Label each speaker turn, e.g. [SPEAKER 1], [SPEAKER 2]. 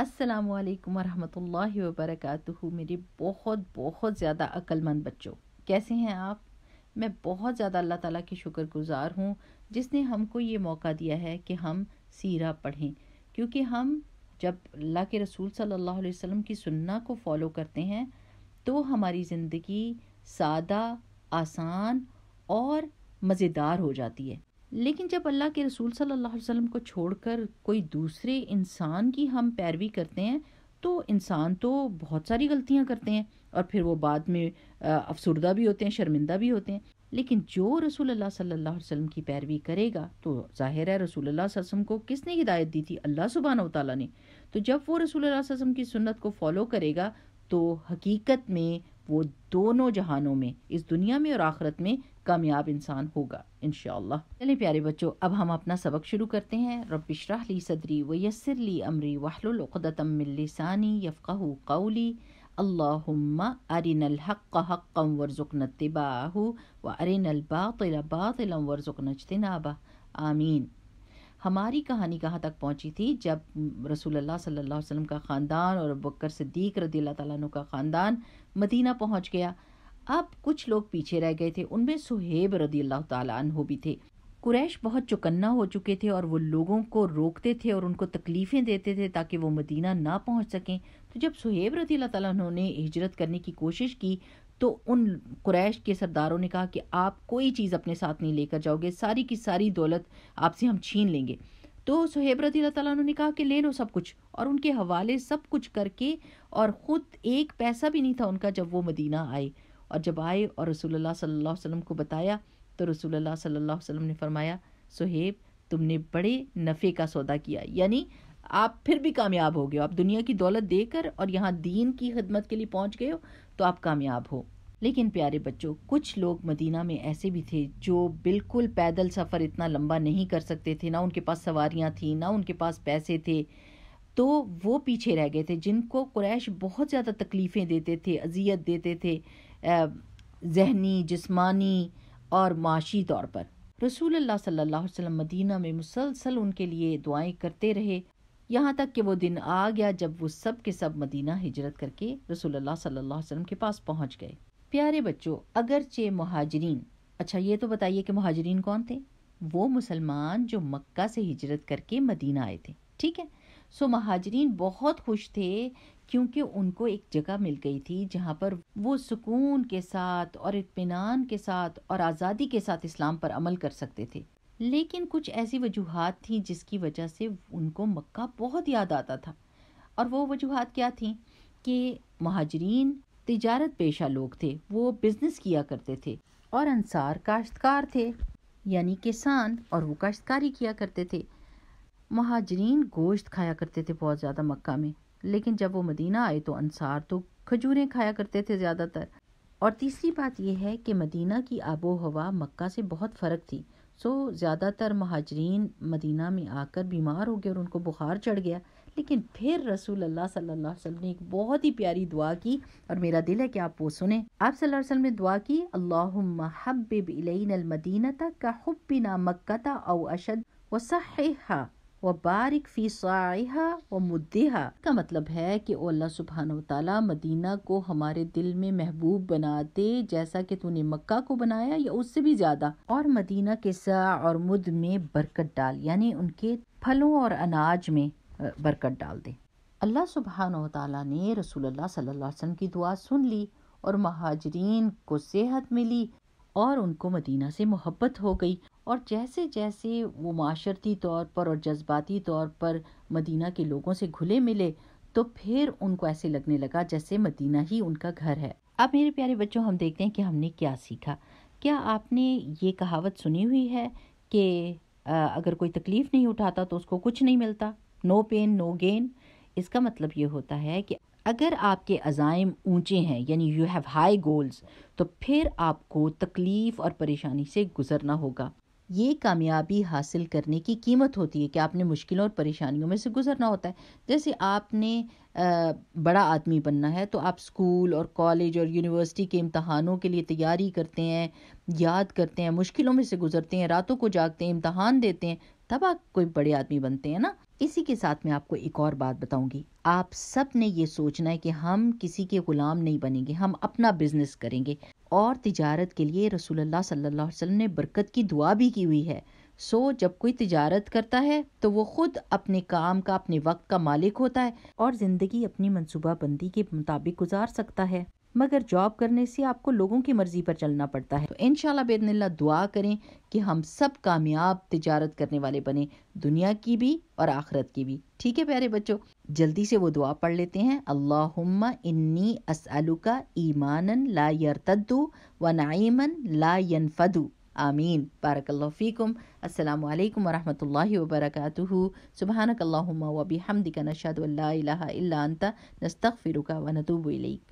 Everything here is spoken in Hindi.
[SPEAKER 1] अस्सलाम वालेकुम रहमतुल्लाहि व बरकातुहू मेरे बहुत बहुत ज़्यादा अक्लमंद बच्चों कैसे हैं आप मैं बहुत ज़्यादा अल्लाह ताला की शुक्रगुजार हूँ जिसने हमको ये मौका दिया है कि हम सीरा पढ़ें क्योंकि हम जब अल्लाह के रसूल सल्लल्लाहु अलैहि वसल्लम की सुन्ना को फॉलो करते हैं तो हमारी ज़िंदगी सादा आसान और मज़ेदार हो जाती है लेकिन जब अल्लाह के रसूल सल्लल्लाहु अलैहि वसल्लम को छोड़कर कोई दूसरे इंसान की हम पैरवी करते हैं तो इंसान तो बहुत सारी गलतियां करते हैं और फिर वो बाद में अफसरदा भी होते हैं शर्मिंदा भी होते हैं लेकिन जो रसूल अल्लाह सल्लल्लाहु अलैहि वसल्लम की पैरवी करेगा तो जाहिर है रसूल अल्लाह वसल्लम को किसने हिदायत दी थी अल्लाह सुबहान ताली ने तो जब वो रसूल अल्लाह वसल्लम की सुन्नत को फॉलो करेगा तो हकीकत में वो दोनों जहानों में इस दुनिया में और आखरत में कामयाब इंसान होगा इनशाला चलिए प्यारे बच्चों अब हम अपना सबक शुरू करते हैं रबिशराह ली सदरी वयसर ली अमरी वाहलतमिलसानी यफ़ा कौली अल्लाहुम्मा आमीन हमारी कहानी कहाँ तक पहुँची थी जब रसूल सल्लल्लाहु अलैहि वसल्लम का ख़ानदान और बकर सिद्दीक रदी अल्लाह का ख़ानदान मदीना पहुंच गया अब कुछ लोग पीछे रह गए थे उनमें सुहेब रदी अल्लाह तु भी थे कुरैश बहुत चुकन्ना हो चुके थे और वो लोगों को रोकते थे और उनको तकलीफ़ें देते थे ताकि वो मदीना ना पहुंच सकें तो जब सुहेब रदी अल्लाह ने हिजरत करने की कोशिश की तो उन कुरैश के सरदारों ने कहा कि आप कोई चीज़ अपने साथ नहीं लेकर जाओगे सारी की सारी दौलत आपसे हम छीन लेंगे तो सुहेब रजी तैन ने कहा कि ले लो सब कुछ और उनके हवाले सब कुछ करके और ख़ुद एक पैसा भी नहीं था उनका जब वो मदीना आए और जब आए और रसोल्ला सल्ला वसम को बताया तो रसोल्ला सल्ला वसम ने फरमाया सुहेब तुमने बड़े नफ़े का सौदा किया यानी आप फिर भी कामयाब हो गए आप दुनिया की दौलत देकर और यहाँ दीन की खदमत के लिए पहुँच गए हो तो आप कामयाब हो लेकिन प्यारे बच्चों कुछ लोग मदीना में ऐसे भी थे जो बिल्कुल पैदल सफ़र इतना लंबा नहीं कर सकते थे ना उनके पास सवारियाँ थी ना उनके पास पैसे थे तो वो पीछे रह गए थे जिनको क्रैश बहुत ज़्यादा तकलीफ़ें देते थे अजियत देते थे जहनी जिसमानी और माशी तौर पर रसूल अल्लाह सल्लल्लाहु वसल्लम मदीना में मुसलसल उनके लिए दुआएं करते रहे यहाँ तक कि वो दिन आ गया जब वो सब के सब मदीना हिजरत करके रसूल सल्लल्लाहु वसल्लम के पास पहुँच गए प्यारे बच्चों अगरचे महाजरीन अच्छा ये तो बताइए कि महाजरीन कौन थे वो मुसलमान जो मक्का से हिजरत करके मदीना आए थे ठीक है सो महाजरीन बहुत खुश थे क्योंकि उनको एक जगह मिल गई थी जहाँ पर वो सुकून के साथ और इतमान के साथ और आज़ादी के साथ इस्लाम पर अमल कर सकते थे लेकिन कुछ ऐसी वजूहत थी जिसकी वजह से उनको मक्का बहुत याद आता था और वो वजूहत क्या थी कि महाजरीन तिजारत पेशा लोग थे वो बिज़नेस किया करते थे और अंसार काश्तकार थे यानी किसान और वो काश्तकारी किया करते थे महाजरीन गोश्त खाया करते थे बहुत ज़्यादा मक्का में लेकिन जब वो मदीना आए तो अंसार तो खजूरें खाया करते थे ज़्यादातर और तीसरी बात यह है कि मदीना की आबो हवा मक्का से बहुत फ़र्क थी सो ज़्यादातर महाजरीन मदीना में आकर बीमार हो गए और उनको बुखार चढ़ गया लेकिन फिर रसूल अल्लाह सल्लल्लाहु अलैहि वसल्लम ने एक बहुत ही प्यारी दुआ की और मेरा दिल है कि आप वो सुने आप सल्लल्लाहु अलैहि वसल्लम ने दुआ की अल्लाहुम्मा हब्बिब इलैना अल मदीनाता का हुब्बिना मक्कता औ अशद व सहिहा व बारिक फ़ी साइहा व मुद्देहा का मतलब है कि ओ अल्लाह सुबहान ताला मदीना को हमारे दिल में महबूब बना दे जैसा कि तूने मक्का को बनाया या उससे भी ज़्यादा और मदीना के सा और मुद में बरकत डाल यानी उनके फलों और अनाज में बरकत डाल दें अल्लाह सुबहान तला ने रसूल सल्ला वसम की दुआ सुन ली और महाजरीन को सेहत मिली और उनको मदीना से मोहब्बत हो गई और जैसे जैसे वो माशरती तौर पर और जज्बाती तौर पर मदीना के लोगों से घुले मिले तो फिर उनको ऐसे लगने लगा जैसे मदीना ही उनका घर है अब मेरे प्यारे बच्चों हम देखते हैं कि हमने क्या सीखा क्या आपने ये कहावत सुनी हुई है कि अगर कोई तकलीफ़ नहीं उठाता तो उसको कुछ नहीं मिलता नो पेन नो गेन इसका मतलब ये होता है कि अगर आपके अज़ाइम ऊंचे हैं यानी यू हैव हाई गोल्स तो फिर आपको तकलीफ़ और परेशानी से गुजरना होगा ये कामयाबी हासिल करने की कीमत होती है कि आपने मुश्किलों और परेशानियों में से गुजरना होता है जैसे आपने बड़ा आदमी बनना है तो आप स्कूल और कॉलेज और यूनिवर्सिटी के इम्तहानों के लिए तैयारी करते हैं याद करते हैं मुश्किलों में से गुजरते हैं रातों को जागते हैं इम्तहान देते हैं तब आप कोई बड़े आदमी बनते हैं ना इसी के साथ मैं आपको एक और बात बताऊंगी आप सब ने ये सोचना है कि हम किसी के गुलाम नहीं बनेंगे हम अपना बिजनेस करेंगे और तिजारत के लिए रसूलुल्लाह सल्लल्लाहु अलैहि वसल्लम ने बरकत की दुआ भी की हुई है सो so, जब कोई तिजारत करता है तो वो खुद अपने काम का अपने वक्त का मालिक होता है और ज़िंदगी अपनी बंदी के मुताबिक गुजार सकता है मगर जॉब करने से आपको लोगों की मर्ज़ी पर चलना पड़ता है तो इन बेदनल्ला दुआ करें कि हम सब कामयाब तजारत करने वाले बने दुनिया की भी और आखरत की भी ठीक है प्यारे बच्चों जल्दी से वो दुआ पढ़ लेते हैं अल्लाहुम्मा इन्नी असअलुका ईमानन ला यरतद्दू व नाईमन ला यनफदू आमीन बारकल्लाफ़ीकुम फ़ीकुम अल्लाम वरहमल वबरक सुबहानकल्लाम वबी हमदिका नशाद अल्ला इला नस्तफ़िरुका व नतूब